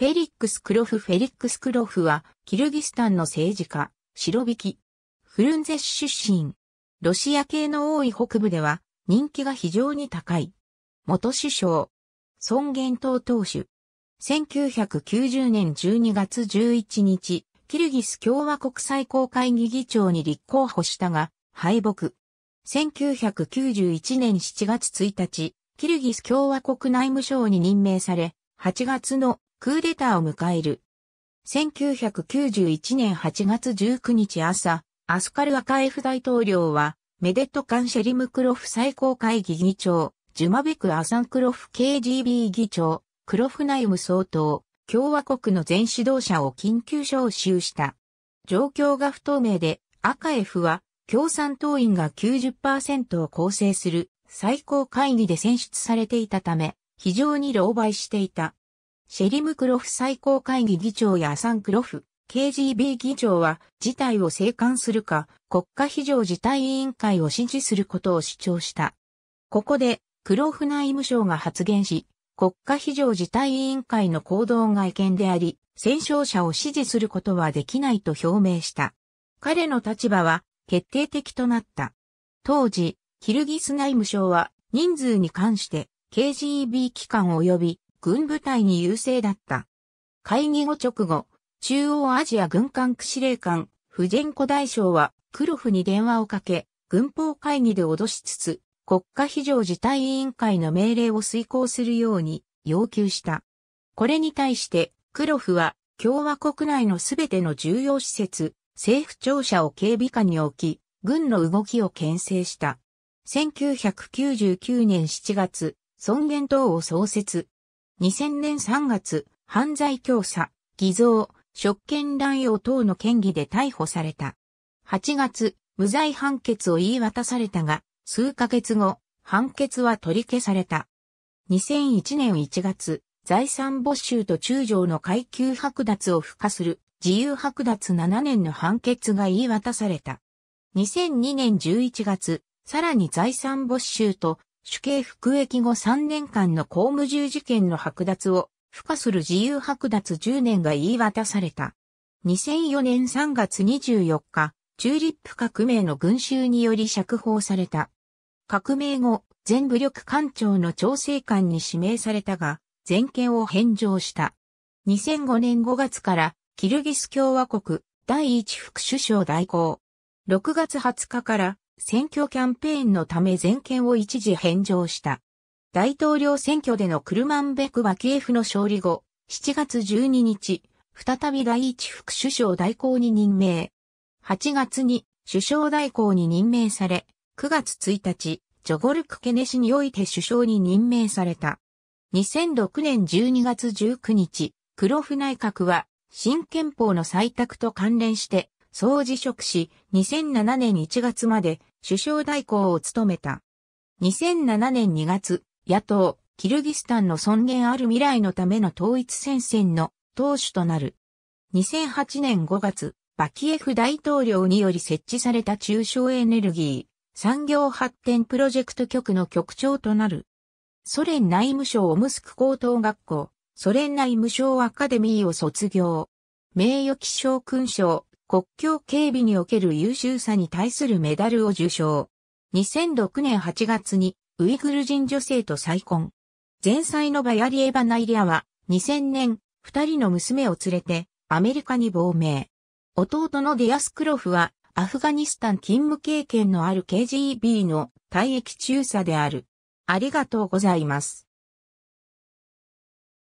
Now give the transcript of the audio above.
フェリックス・クロフフェリックス・クロフは、キルギスタンの政治家、白引き。フルンゼス出身。ロシア系の多い北部では、人気が非常に高い。元首相。尊厳党党首。1990年12月11日、キルギス共和国最高会議議長に立候補したが、敗北。1991年7月1日、キルギス共和国内務省に任命され、8月のクーデターを迎える。1991年8月19日朝、アスカル・アカエフ大統領は、メデットカン・シェリムクロフ最高会議議長、ジュマベク・アサンクロフ KGB 議長、クロフナイム総統、共和国の全指導者を緊急招集した。状況が不透明で、アカエフは、共産党員が90%を構成する最高会議で選出されていたため、非常に狼狽していた。シェリムクロフ最高会議議長やアサンクロフ、KGB 議長は事態を静観するか国家非常事態委員会を支持することを主張した。ここでクロフ内務省が発言し、国家非常事態委員会の行動が意見であり、戦勝者を支持することはできないと表明した。彼の立場は決定的となった。当時、キルギス内務省は人数に関して KGB 機関及び軍部隊に優勢だった。会議後直後、中央アジア軍艦区司令官、フジェンコ大将は、クロフに電話をかけ、軍法会議で脅しつつ、国家非常事態委員会の命令を遂行するように要求した。これに対して、クロフは、共和国内のすべての重要施設、政府庁舎を警備下に置き、軍の動きを牽制した。1999年7月、尊厳党を創設、2000年3月、犯罪教唆、偽造、職権乱用等の嫌疑で逮捕された。8月、無罪判決を言い渡されたが、数ヶ月後、判決は取り消された。2001年1月、財産没収と中条の階級剥奪を付加する自由剥奪7年の判決が言い渡された。2002年11月、さらに財産没収と主刑服役後3年間の公務従事権の剥奪を、付加する自由剥奪10年が言い渡された。2004年3月24日、チューリップ革命の群衆により釈放された。革命後、全武力官庁の調整官に指名されたが、全権を返上した。2005年5月から、キルギス共和国第一副首相代行。6月20日から、選挙キャンペーンのため全権を一時返上した。大統領選挙でのクルマンベクはキエフの勝利後、7月12日、再び第一副首相代行に任命。8月に首相代行に任命され、9月1日、ジョゴルク・ケネシにおいて首相に任命された。2006年12月19日、黒府内閣は新憲法の採択と関連して総辞職し、2007年1月まで首相代行を務めた。2007年2月、野党、キルギスタンの尊厳ある未来のための統一戦線の党首となる。2008年5月、バキエフ大統領により設置された中小エネルギー産業発展プロジェクト局の局長となる。ソ連内務省オムスク高等学校、ソ連内務省アカデミーを卒業。名誉記章勲章、国境警備における優秀さに対するメダルを受賞。2006年8月にウイグル人女性と再婚。前妻のバヤリエバ・ナイリアは2000年、二人の娘を連れてアメリカに亡命。弟のディアスクロフはアフガニスタン勤務経験のある KGB の退役中佐である。ありがとうございます。